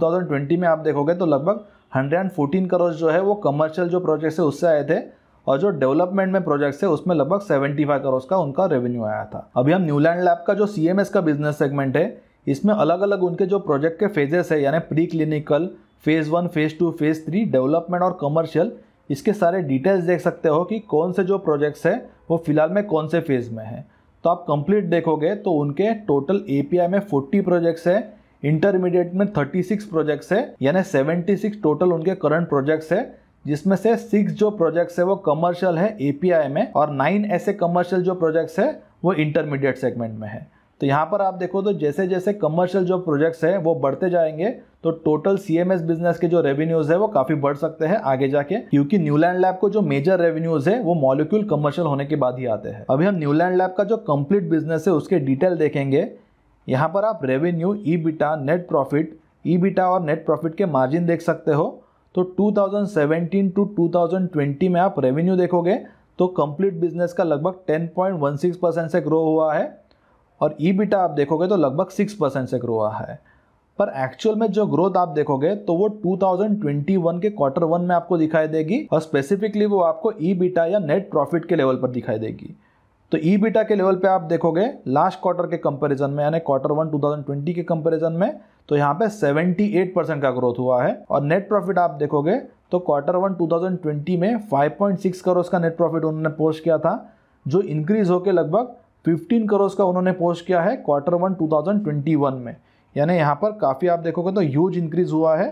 में आप देखोगे तो लगभग हंड्रेड करोड़ जो है वो कमर्शियल जो प्रोजेक्ट्स है उससे आए थे और जो डेवलपमेंट में प्रोजेक्ट्स है उसमें लगभग 75 करोड़ का उनका रेवेन्यू आया था अभी हम न्यूलैंड लैब का जो सी का बिजनेस सेगमेंट है इसमें अलग अलग उनके जो प्रोजेक्ट के फेजेस है यानी preclinical phase one phase two phase three development और कमर्शियल इसके सारे डिटेल्स देख सकते हो कि कौन से जो प्रोजेक्ट्स है वो फिलहाल में कौन से फेज़ में है तो आप कंप्लीट देखोगे तो उनके टोटल एपीआई में 40 प्रोजेक्ट्स है इंटरमीडिएट में 36 प्रोजेक्ट्स है यानी 76 टोटल उनके करंट प्रोजेक्ट्स है जिसमें से सिक्स जो प्रोजेक्ट्स है वो कमर्शियल है एपीआई में और नाइन ऐसे कमर्शियल जो प्रोजेक्ट्स है वो इंटरमीडिएट सेगमेंट में है तो यहाँ पर आप देखो तो जैसे जैसे कमर्शियल जो प्रोजेक्ट्स हैं वो बढ़ते जाएंगे तो टोटल सीएमएस बिजनेस के जो रेवेन्यूज है वो काफी बढ़ सकते हैं आगे जाके क्योंकि न्यूलैंड लैब को जो मेजर रेवेन्यूज है वो मॉलिक्यूल कमर्शियल होने के बाद ही आते हैं अभी हम न्यूलैंड लैब का जो कंप्लीट बिजनेस है उसके डिटेल देखेंगे यहाँ पर आप revenue EBITDA net profit EBITDA और नेट प्रॉफिट के मार्जिन देख सकते हो तो 2017 टू 2020 में आप रेवेन्यू देखोगे तो कंप्लीट बिजनेस का लगभग 10.16 परसेंट से ग्रो हुआ है और ई बीटा आप देखोगे तो लगभग सिक्स परसेंट से ग्रो हुआ है पर एक्चुअल में जो ग्रोथ आप देखोगे तो वो 2021 के क्वार्टर वन में आपको दिखाई देगी और स्पेसिफिकली वो आपको ई बीटा या नेट प्रॉफिट के लेवल पर दिखाई देगी तो ई बीटा के लेवल पे आप देखोगे लास्ट क्वार्टर के कंपैरिजन में यानी क्वार्टर वन 2020 के कंपैरिजन में तो यहाँ पे 78 परसेंट का ग्रोथ हुआ है और नेट प्रॉफिट आप देखोगे तो क्वार्टर वन 2020 में 5.6 करोड़ का नेट प्रॉफिट उन्होंने पोस्ट किया था जो इंक्रीज होकर लगभग फिफ्टीन करोर्स का उन्होंने पोस्ट किया है क्वार्टर वन वन में यानी यहाँ पर काफ़ी आप देखोगे तो ह्यूज इंक्रीज़ हुआ है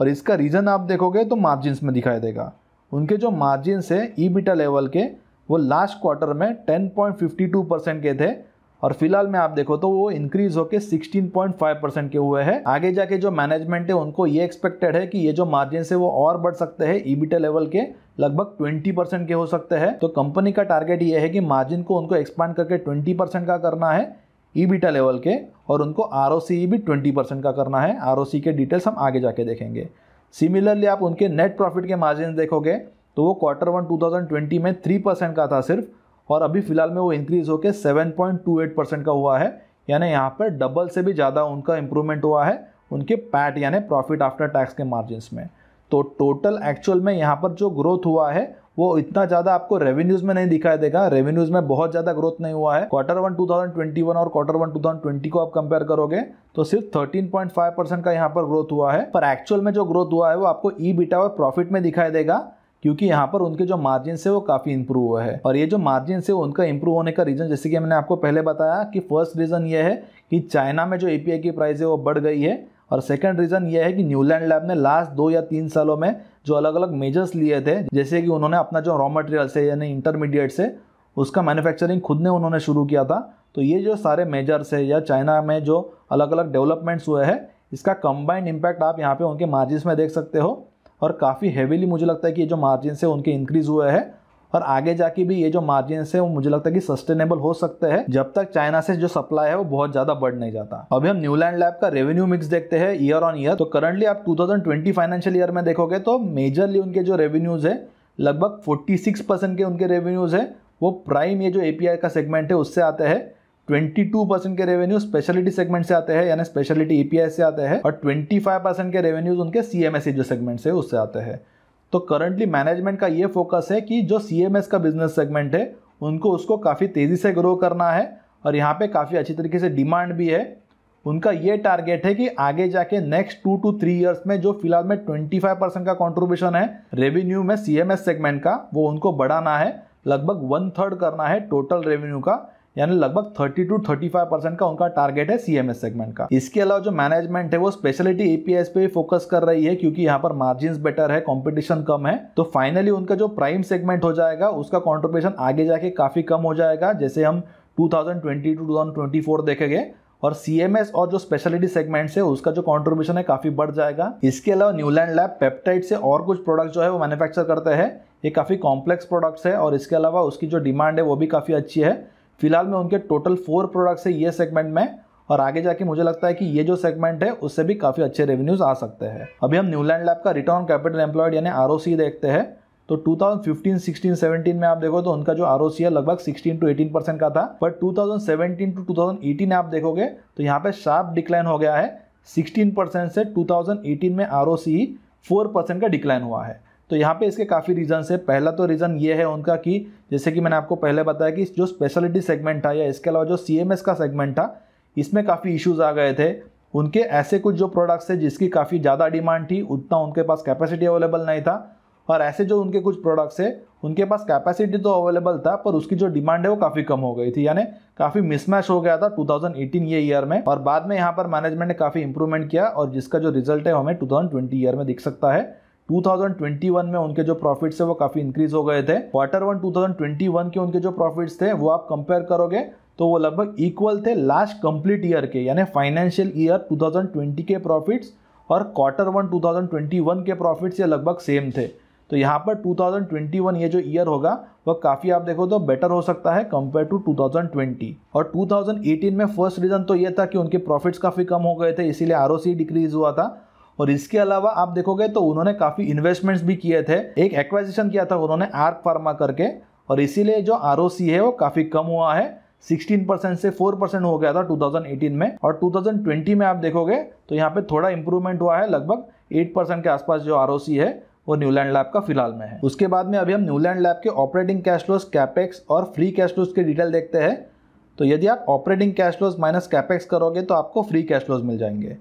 और इसका रीज़न आप देखोगे तो मार्जिनस में दिखाई देगा उनके जो मार्जिनस है ई बीटा लेवल के वो लास्ट क्वार्टर में 10.52 परसेंट के थे और फिलहाल में आप देखो तो वो इंक्रीज होकर फाइव परसेंट के हुए है आगे जाके जो मैनेजमेंट है उनको ये एक्सपेक्टेड है कि ये जो मार्जिन है वो और बढ़ सकते हैं ईबीटे लेवल के लगभग 20 परसेंट के हो सकते हैं तो कंपनी का टारगेट ये है कि मार्जिन को उनको एक्सपांड करके 20 परसेंट का करना है ईबीटा लेवल के और उनको आर भी 20 परसेंट का करना है आर के डिटेल्स हम आगे जाके देखेंगे सिमिलरली आप उनके नेट प्रॉफिट के मार्जिन देखोगे तो वो क्वार्टर वन 2020 में 3 परसेंट का था सिर्फ और अभी फ़िलहाल में वो इंक्रीज़ होकर seven point two eight percent का हुआ है यानी यहाँ पर डबल से भी ज़्यादा उनका इम्प्रूवमेंट हुआ है उनके पैट यानी प्रॉफिट आफ्टर टैक्स के मार्जिनस में तो टोटल एक्चुअल में यहाँ पर जो ग्रोथ हुआ है वो इतना ज़्यादा आपको रेवेन्यूज़ में नहीं दिखाई देगा रेवेन्यूज़ में बहुत ज़्यादा ग्रोथ नहीं हुआ है क्वार्टर वन 2021 और क्वार्टर वन 2020 को आप कंपेयर करोगे तो सिर्फ 13.5 परसेंट का यहाँ पर ग्रोथ हुआ है पर एक्चुअल में जो ग्रोथ हुआ है वो आपको ई e बीटा और प्रॉफिट में दिखाई देगा क्योंकि यहाँ पर उनके जो मार्जिन है वो काफ़ी इंप्रूव हुआ है और ये जो मार्जिन है उनका इंप्रूव होने का रीज़न जैसे कि मैंने आपको पहले बताया कि फर्स्ट रीज़न ये है कि चाइना में जो ए की प्राइस है वो बढ़ गई है और सेकंड रीज़न ये है कि न्यूलैंड लैब ने लास्ट दो या तीन सालों में जो अलग अलग मेजर्स लिए थे जैसे कि उन्होंने अपना जो रॉ मटेरियल्स है यानी इंटरमीडिएट से उसका मैन्युफैक्चरिंग खुद ने उन्होंने शुरू किया था तो ये जो सारे मेजर्स है या चाइना में जो अलग अलग डेवलपमेंट्स हुए हैं इसका कंबाइंड इम्पैक्ट आप यहाँ पे उनके मार्जिस में देख सकते हो और काफ़ी हैवीली मुझे लगता है कि ये जो मार्जिन है उनके इंक्रीज़ हुए हैं और आगे जाके भी ये जो मार्जिन है वो मुझे लगता है कि सस्टेनेबल हो सकते हैं जब तक चाइना से जो सप्लाई है वो बहुत ज्यादा बढ़ नहीं जाता अभी हम न्यूलैंड लैब का रेवेन्यू मिक्स देखते हैं ईयर ऑन ईयर तो करंटली आप 2020 फाइनेंशियल ईयर में देखोगे तो मेजरली उनके जो रेवेन्यूज है लगभग फोर्टी परसेंट के उनके रेवेन्यूज है वो प्राइम ये जो एपीआई का सेगमेंट है उससे आते हैं 22 परसेंट के रेवेन्यू स्पेशलिटी सेगमेंट से आते हैं यानी स्पेशलिटी ईपीएस e से आते हैं और 25 परसेंट के रेवेन्यूज उनके सीएमएसई e जो सेगमेंट से उससे आते हैं तो करंटली मैनेजमेंट का ये फोकस है कि जो सीएमएस का बिजनेस सेगमेंट है उनको उसको काफ़ी तेज़ी से ग्रो करना है और यहाँ पे काफ़ी अच्छी तरीके से डिमांड भी है उनका ये टारगेट है कि आगे जाके next two two three years में जो फिलहाल में 25 परसेंट का कंट्रीब्यूशन है रेवेन्यू में सीएमएस सेगमेंट का वो उनको बढ़ाना है लगभग वन थर्ड करना है टोटल रेवेन्यू का यानी लगभग 30 टू 35 परसेंट का उनका टारगेट है सीएमएस सेगमेंट का इसके अलावा जो मैनेजमेंट है वो स्पेशलिटी एपीएस पे फोकस कर रही है क्योंकि यहाँ पर मार्जिन बेटर है कॉम्पिटिशन कम है तो फाइनली उनका जो प्राइम सेगमेंट हो जाएगा उसका कॉन्ट्रीब्यूशन आगे जाके काफी कम हो जाएगा जैसे हम 2020 टू थाउजेंड देखेंगे और सीएमएस और जो स्पेशलिटी सेगमेंट है उसका जो कॉन्ट्रीब्यूशन है काफी बढ़ जाएगा इसके अलावा न्यूलैंड लैब पेप्टाइड से और कुछ प्रोडक्ट जो है वो मैन्युफैक्चर करते हैं ये काफी कॉम्प्लेक्स प्रोडक्ट्स है और इसके अलावा उसकी जो डिमांड है वो भी काफी अच्छी है फिलहाल में उनके टोटल फोर प्रोडक्ट्स है ये सेगमेंट में और आगे जाके मुझे लगता है कि ये जो सेगमेंट है उससे भी काफ़ी अच्छे रेवेन्यूज आ सकते हैं अभी हम न्यूलैंड लैब का रिटर्न कैपिटल एम्प्लॉयड यानी आर देखते हैं तो 2015, 16, 17 में आप देखो तो उनका जो आर है लगभग 16 टू 18 परसेंट का था बट 2017 टू 2018 आप देखोगे तो यहाँ पे शार्प डिक्लाइन हो गया है 16 परसेंट से 2018 में R O C four percent का डिक्लाइन हुआ है तो यहाँ पे इसके काफ़ी रीज़न्स है पहला तो रीज़न ये है उनका कि जैसे कि मैंने आपको पहले बताया कि जो स्पेशलिटी सेगमेंट था या इसके अलावा जो सी का सेगमेंट था इसमें काफ़ी इश्यूज़ आ गए थे उनके ऐसे कुछ जो प्रोडक्ट्स है जिसकी काफ़ी ज़्यादा डिमांड थी उतना उनके पास कैपेसिटी अवेलेबल नहीं था और ऐसे जो उनके कुछ प्रोडक्ट्स है उनके पास कैपेसिटी तो अवेलेबल था पर उसकी जो डिमांड है वो काफ़ी कम हो गई थी यानी काफ़ी मिसमैच हो गया था 2018 ये ईयर में और बाद में यहाँ पर मैनेजमेंट ने काफ़ी इंप्रूवमेंट किया और जिसका जो रिजल्ट है हमें 2020 ईयर में दिख सकता है 2021 में उनके जो प्रॉफिट्स है वो काफी इंक्रीज हो गए थे क्वार्टर वन 2021 के उनके जो प्रॉफिट्स थे वो आप कंपेयर करोगे तो वो लगभग इक्वल थे लास्ट कंप्लीट ईयर के यानी फाइनेंशियल ईयर 2020 के प्रॉफिट्स और क्वार्टर वन 2021 के प्रॉफिट्स ये लगभग सेम थे तो यहाँ पर 2021 ये जो ईयर होगा वह काफ़ी आप देखो तो बेटर हो सकता है कंपेयर टू 2020 और 2018 में फर्स्ट रीज़न तो ये था कि उनके प्रॉफिट्स काफ़ी कम हो गए थे इसीलिए आर डिक्रीज हुआ था और इसके अलावा आप देखोगे तो उन्होंने काफ़ी इन्वेस्टमेंट्स भी किए थे एक एक्वाइजिशन किया था उन्होंने आर्क फार्मा करके और इसीलिए जो आर है वो काफ़ी कम हुआ है 16 परसेंट से 4 परसेंट हो गया था 2018 में और 2020 में आप देखोगे तो यहाँ पे थोड़ा इंप्रूवमेंट हुआ है लगभग 8 परसेंट के आसपास जो आर है वो न्यूलैंड लैब का फिलहाल में है उसके बाद में अभी हम न्यूलैंड लैब के ऑपरेटिंग कैश फ्लोज कैपेक्स और फ्री कैश फ्लोज के डिटेल देखते हैं तो यदि आप operating cash flows minus capex करोगे तो आपको फ्री कैश फ्लोज मिल जाएंगे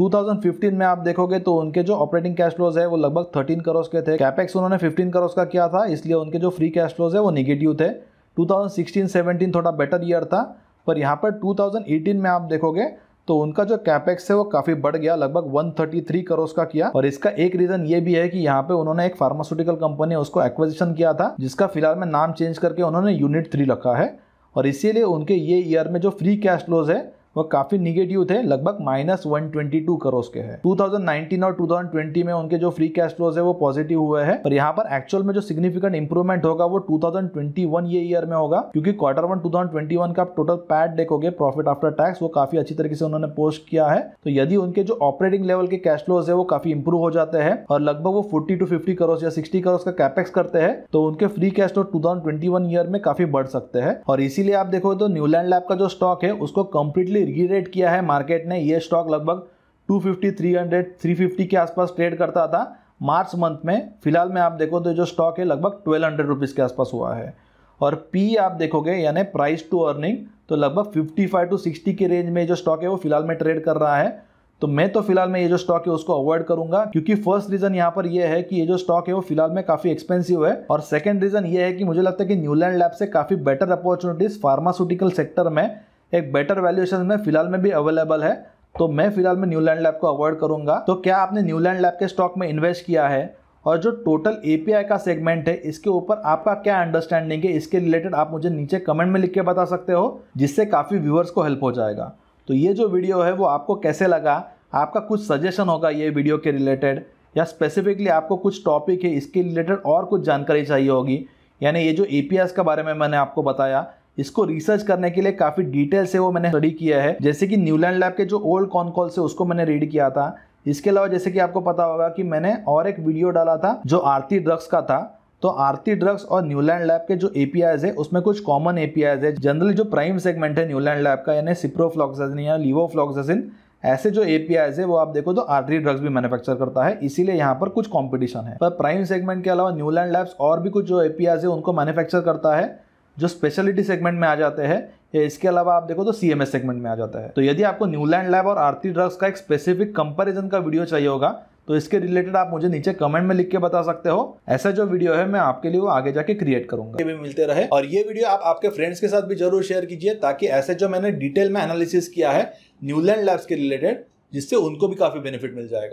2015 में आप देखोगे तो उनके जो ऑपरेटिंग कैश फ्लोज है वो लगभग 13 करोड़ के थे कैपेक्स उन्होंने 15 करोड़ का किया था इसलिए उनके जो फ्री कैश फ्लोज है वो निगेटिव थे 2016-17 थोड़ा बेटर ईयर था पर यहाँ पर 2018 में आप देखोगे तो उनका जो कैपेक्स है वो काफ़ी बढ़ गया लगभग 133 थर्टी का किया और इसका एक रीज़न ये भी है कि यहाँ पे उन्होंने एक फार्मास्यूटिकल कंपनी उसको एक्विजिशन किया था जिसका फिलहाल में नाम चेंज करके उन्होंने यूनिट थ्री रखा है और इसीलिए उनके ये ईयर में जो फ्री कैश फ्लोज है वो काफ़ी निगेटिव थे लगभग minus one twenty two crores के हैं 2019 और 2020 में उनके जो फ्री कैश फ्लोज है वो पॉजिटिव हुए हैं पर यहाँ पर एक्चुअल में जो सिग्निफिकेंट इंप्रूवमेंट होगा वो 2021 ये ईयर में होगा क्योंकि क्वार्टर वन 2021 का आप टोटल पैड देखोगे प्रॉफिट आफ्टर टैक्स वो काफ़ी अच्छी तरीके से उन्होंने पोस्ट किया है तो यदि उनके जो ऑपरेटिंग लेवल के कैश फ्लोज है वो काफ़ी इंप्रूव हो जाते हैं और लगभग वो फोर्टी टू फिफ्टी करोज या सिक्सटी करोज का कैपेक्स करते हैं तो उनके free cash flow two year में काफ़ी बढ़ सकते हैं और इसीलिए आप देखो तो न्यूलैंड लैब का जो स्टॉक है उसको कंप्लीटली रीरेट किया है मार्केट ने ये स्टॉक लगभग 250, 300, 350 के आसपास ट्रेड करता था मार्च मंथ में फिलहाल में आप देखो तो जो स्टॉक है लगभग ट्वेल्व हंड्रेड रुपीज़ के आसपास हुआ है और पी आप देखोगे यानी प्राइस टू अर्निंग तो लगभग 55 टू 60 के रेंज में जो स्टॉक है वो फिलहाल में ट्रेड कर रहा है तो मैं तो फिलहाल में ये जो स्टॉक है उसको अवॉइड करूंगा क्योंकि फर्स्ट रीजन यहाँ पर ये है कि ये जो स्टॉक है वो फिलहाल में काफी एक्सपेंसिव है और सेकंड रीजन ये है कि मुझे लगता है कि न्यूलैंड लैब से काफी बेटर अपॉर्चुनिटीज फार्मास्यूटिकल सेक्टर में एक बेटर वैल्यूएशन में फिलहाल में भी अवेलेबल है तो मैं फिलहाल में न्यूलैंड लैब को अवॉइड करूंगा तो क्या आपने न्यूलैंड लैब के स्टॉक में इन्वेस्ट किया है और जो टोटल एपीआई का सेगमेंट है इसके ऊपर आपका क्या अंडरस्टैंडिंग है इसके रिलेटेड आप मुझे नीचे कमेंट में लिख के बता सकते हो जिससे काफ़ी व्यूअर्स को हेल्प हो जाएगा तो ये जो वीडियो है वो आपको कैसे लगा आपका कुछ सजेशन होगा ये वीडियो के रिलेटेड या स्पेसिफिकली आपको कुछ टॉपिक है इसके रिलेटेड और कुछ जानकारी चाहिए होगी यानी ये जो ए का बारे में मैंने आपको बताया इसको रिसर्च करने के लिए काफ़ी डिटेल से वो मैंने स्टडी किया है जैसे कि न्यूलैंड लैब के जो ओल्ड कॉन कॉल से उसको मैंने रीड किया था इसके अलावा जैसे कि आपको पता होगा कि मैंने और एक वीडियो डाला था जो आरती ड्रग्स का था तो आरती ड्रग्स और न्यूलैंड लैब के जो एपीआईज है उसमें कुछ कॉमन एपीआईज है जनरली जो प्राइम सेगमेंट है न्यूलैंड लैब का यानी सिप्रोफ्लॉक्सिन या लीवोफ्लॉक्साजिन ऐसे जो एपीआईज है वो आप देखो तो आरती ड्रग्स भी मैन्युफैक्चर करता है इसीलिए यहाँ पर कुछ कंपटीशन है पर प्राइम सेगमेंट के अलावा न्यूलैंड लैब्स और भी कुछ जो एपीआईज है उनको मैन्युफैक्चर करता है जो स्पेशलिटी सेगमेंट में आ जाते हैं या इसके अलावा आप देखो तो सी सेगमेंट में आ जाता है तो यदि आपको न्यूलैंड लैब और आरती ड्रग्स का एक स्पेसिफिक कंपेरिजन का वीडियो चाहिए होगा तो इसके रिलेटेड आप मुझे नीचे कमेंट में लिख के बता सकते हो ऐसा जो वीडियो है मैं आपके लिए वो आगे जाके क्रिएट करूंगा भी मिलते रहे और ये वीडियो आप आपके फ्रेंड्स के साथ भी जरूर शेयर कीजिए ताकि ऐसे जो मैंने डिटेल में एनालिसिस किया है न्यूलैंड लैब्स के रिलेटेड जिससे उनको भी काफी बेनिफिट मिल जाएगा